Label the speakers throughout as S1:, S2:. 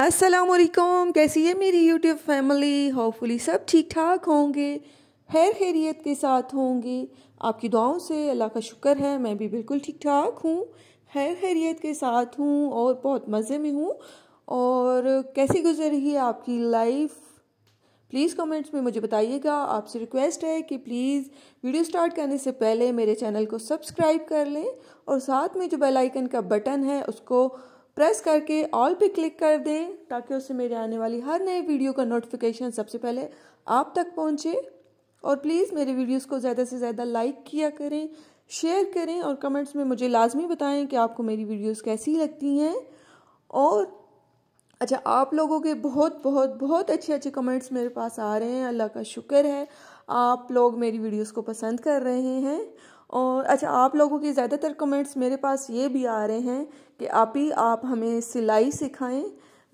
S1: असलकुम कैसी है मेरी यूट्यूब फैमिली होपफुली सब ठीक ठाक होंगे हैर खैरियत के साथ होंगे आपकी दुआओं से अल्लाह का शुक्र है मैं भी बिल्कुल ठीक ठाक हूँ हैर खैरियत के साथ हूँ और बहुत मज़े में हूँ और कैसी गुजर रही है आपकी लाइफ प्लीज़ कमेंट्स में मुझे बताइएगा आपसे रिक्वेस्ट है कि प्लीज़ वीडियो स्टार्ट करने से पहले मेरे चैनल को सब्सक्राइब कर लें और साथ में जो बेल आइकन का बटन है उसको प्रेस करके ऑल पे क्लिक कर दें ताकि उससे मेरे आने वाली हर नए वीडियो का नोटिफिकेशन सबसे पहले आप तक पहुंचे और प्लीज़ मेरे वीडियोस को ज़्यादा से ज़्यादा लाइक किया करें शेयर करें और कमेंट्स में मुझे लाजमी बताएं कि आपको मेरी वीडियोस कैसी लगती हैं और अच्छा आप लोगों के बहुत बहुत बहुत अच्छे अच्छे कमेंट्स मेरे पास आ रहे हैं अल्लाह का शुक्र है आप लोग मेरी वीडियोज़ को पसंद कर रहे हैं और अच्छा आप लोगों के ज़्यादातर कमेंट्स मेरे पास ये भी आ रहे हैं कि आप ही आप हमें सिलाई सिखाएं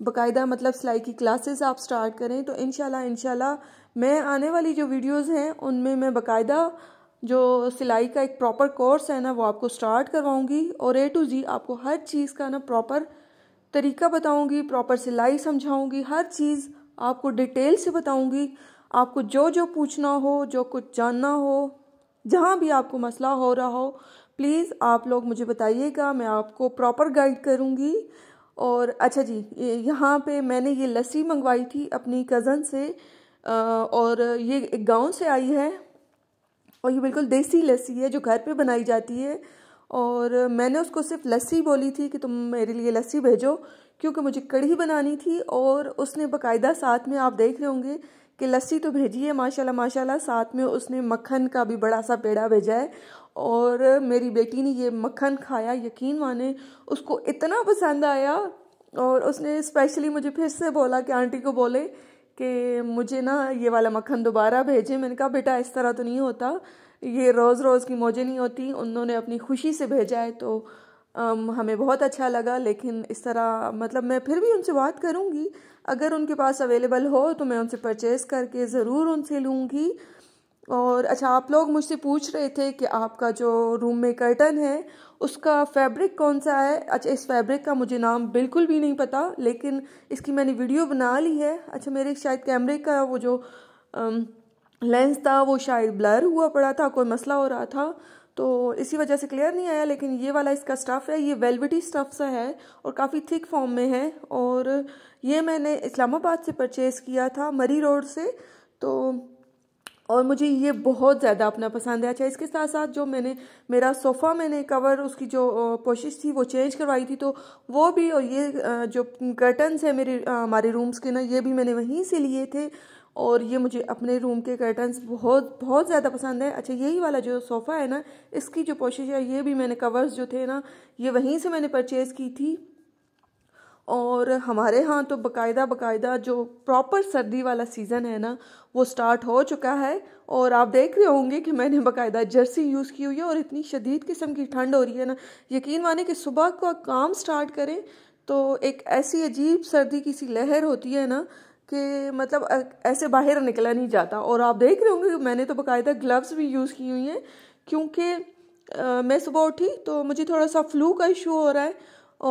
S1: बकायदा मतलब सिलाई की क्लासेस आप स्टार्ट करें तो इनशाला इनशाला मैं आने वाली जो वीडियोस हैं उनमें मैं बकायदा जो सिलाई का एक प्रॉपर कोर्स है ना वो आपको स्टार्ट करवाऊंगी और ए टू जी आपको हर चीज़ का ना प्रॉपर तरीका बताऊंगी प्रॉपर सिलाई समझाऊंगी हर चीज़ आपको डिटेल से बताऊंगी आपको जो जो पूछना हो जो कुछ जानना हो जहाँ भी आपको मसला हो रहा हो प्लीज़ आप लोग मुझे बताइएगा मैं आपको प्रॉपर गाइड करूँगी और अच्छा जी यहाँ पे मैंने ये लस्सी मंगवाई थी अपनी कज़न से और ये एक गांव से आई है और ये बिल्कुल देसी लस्सी है जो घर पे बनाई जाती है और मैंने उसको सिर्फ लस्सी बोली थी कि तुम मेरे लिए लस्सी भेजो क्योंकि मुझे कढ़ी बनानी थी और उसने बकायदा साथ में आप देख रहे होंगे कि लस्सी तो भेजी है माशाल्लाह माशाल्लाह साथ में उसने मक्खन का भी बड़ा सा पेड़ा भेजा है और मेरी बेटी ने ये मक्खन खाया यकीन माने उसको इतना पसंद आया और उसने स्पेशली मुझे फिर से बोला कि आंटी को बोले कि मुझे ना ये वाला मक्खन दोबारा भेजें मैंने कहा बेटा इस तरह तो नहीं होता ये रोज़ रोज़ की मौजें नहीं होती उन्होंने अपनी खुशी से भेजा है तो हमें बहुत अच्छा लगा लेकिन इस तरह मतलब मैं फिर भी उनसे बात करूँगी अगर उनके पास अवेलेबल हो तो मैं उनसे परचेज़ करके ज़रूर उनसे लूँगी और अच्छा आप लोग मुझसे पूछ रहे थे कि आपका जो रूम में कर्टन है उसका फैब्रिक कौन सा है अच्छा इस फैब्रिक का मुझे नाम बिल्कुल भी नहीं पता लेकिन इसकी मैंने वीडियो बना ली है अच्छा मेरे शायद कैमरे का वो जो लेंस था वो शायद ब्लर हुआ पड़ा था कोई मसला हो रहा था तो इसी वजह से क्लियर नहीं आया लेकिन ये वाला इसका स्टफ़ है ये वेलविटी स्टफ़ सा है और काफ़ी थिक फॉर्म में है और ये मैंने इस्लामाबाद से परचेज़ किया था मरी रोड से तो और मुझे ये बहुत ज़्यादा अपना पसंद है अच्छा इसके साथ साथ जो मैंने मेरा सोफ़ा मैंने कवर उसकी जो कोशिश थी वो चेंज करवाई थी तो वो भी और ये जो कर्टन्स है मेरे हमारे रूम्स के ना ये भी मैंने वहीं से लिए थे और ये मुझे अपने रूम के कर्टन्स बहुत बहुत ज़्यादा पसंद है अच्छा यही वाला जो सोफ़ा है ना इसकी जो कोशिश है ये भी मैंने कवर्स जो थे ना ये वहीं से मैंने परचेज़ की थी और हमारे यहाँ तो बकायदा बकायदा जो प्रॉपर सर्दी वाला सीज़न है ना वो स्टार्ट हो चुका है और आप देख रहे होंगे कि मैंने बकायदा जर्सी यूज़ की हुई है और इतनी शदीद किस्म की ठंड हो रही है ना यकीन माने कि सुबह का काम स्टार्ट करें तो एक ऐसी अजीब सर्दी की सी लहर होती है ना कि मतलब ऐसे बाहर निकला नहीं जाता और आप देख रहे होंगे कि मैंने तो बकायदा ग्लव्स भी यूज़ की हुई हैं क्योंकि मैं सुबह उठी तो मुझे थोड़ा सा फ्लू का इशू हो रहा है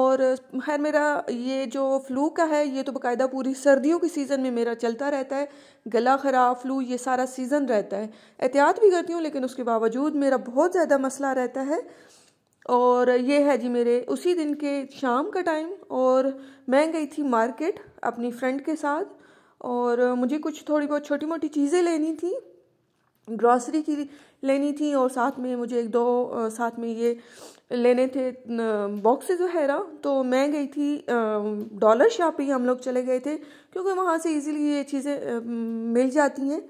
S1: और खैर मेरा ये जो फ्लू का है ये तो बाकायदा पूरी सर्दियों के सीज़न में मेरा चलता रहता है गला ख़राब फ्लू ये सारा सीज़न रहता है एहतियात भी करती हूँ लेकिन उसके बावजूद मेरा बहुत ज़्यादा मसला रहता है और ये है जी मेरे उसी दिन के शाम का टाइम और मैं गई थी मार्केट अपनी फ्रेंड के साथ और मुझे कुछ थोड़ी बहुत छोटी मोटी चीज़ें लेनी थी ग्रॉसरी की लेनी थी और साथ में मुझे एक दो साथ में ये लेने थे बॉक्सेस वगैरह तो मैं गई थी डॉलर शॉपिंग हम लोग चले गए थे क्योंकि वहाँ से इजीली ये चीज़ें मिल जाती हैं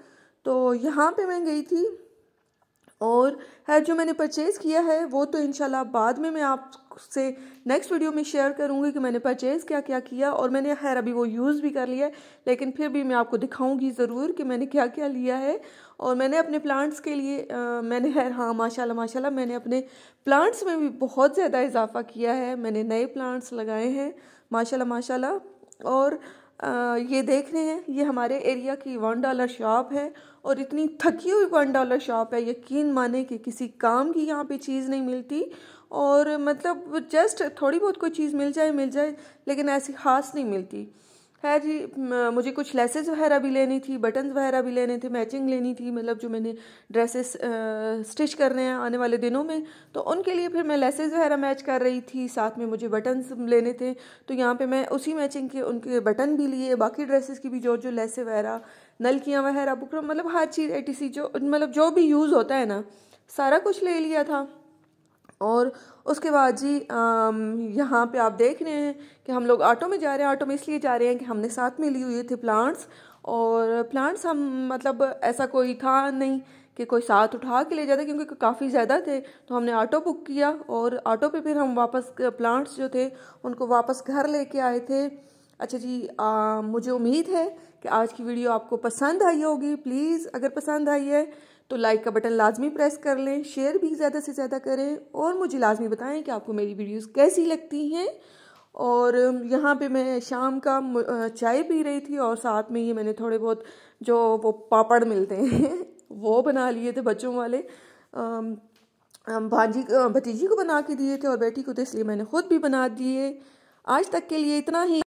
S1: तो यहाँ पे मैं गई थी और है जो मैंने परचेज़ किया है वो तो इन बाद में मैं आपसे नेक्स्ट वीडियो में शेयर करूँगी कि मैंने परचेज़ क्या क्या किया और मैंने खैर अभी वो यूज़ भी कर लिया है लेकिन फिर भी मैं आपको दिखाऊँगी ज़रूर कि मैंने क्या क्या लिया है और मैंने अपने प्लांट्स के लिए आ, मैंने खैर हाँ माशाल्लाह माशाल्लाह मैंने अपने प्लांट्स में भी बहुत ज़्यादा इजाफ़ा किया है मैंने नए प्लांट्स लगाए हैं माशा माशा और ये देख रहे हैं ये हमारे एरिया की वन डॉलर शॉप है और इतनी थकी हुई वन डॉलर शॉप है यकीन माने कि किसी काम की यहाँ पे चीज़ नहीं मिलती और मतलब जस्ट थोड़ी बहुत कोई चीज़ मिल जाए मिल जाए लेकिन ऐसी खास नहीं मिलती है जी मुझे कुछ लेसेस वगैरह भी लेनी थी बटन्स वगैरह भी लेने थे मैचिंग लेनी थी मतलब जो मैंने ड्रेसेस स्टिच करने हैं आने वाले दिनों में तो उनके लिए फिर मैं लेसेस वगैरह मैच कर रही थी साथ में मुझे बटन्स लेने थे तो यहाँ पे मैं उसी मैचिंग के उनके बटन भी लिए बाकी ड्रेसेस की भी जो जो लेसे वगैरह नलकियाँ वगैरह बुकरम मतलब हर चीज़ ए जो मतलब जो भी यूज़ होता है ना सारा कुछ ले लिया था और उसके बाद जी यहाँ पे आप देख रहे हैं कि हम लोग ऑटो में जा रहे हैं ऑटो में इसलिए जा रहे हैं कि हमने साथ में लिए हुए थे प्लांट्स और प्लांट्स हम मतलब ऐसा कोई था नहीं कि कोई साथ उठा के ले जाता क्योंकि काफ़ी ज़्यादा थे तो हमने ऑटो बुक किया और ऑटो पे फिर हम वापस प्लांट्स जो थे उनको वापस घर लेके आए थे अच्छा जी आ, मुझे उम्मीद है कि आज की वीडियो आपको पसंद आई होगी प्लीज़ अगर पसंद आई है तो लाइक का बटन लाजमी प्रेस कर लें शेयर भी ज़्यादा से ज़्यादा करें और मुझे लाजमी बताएं कि आपको मेरी वीडियोज़ कैसी लगती हैं और यहाँ पे मैं शाम का चाय पी रही थी और साथ में ये मैंने थोड़े बहुत जो वो पापड़ मिलते हैं वो बना लिए थे बच्चों वाले भाजी भतीजी को बना के दिए थे और बेटी को तो इसलिए मैंने खुद भी बना दिए आज तक के लिए इतना ही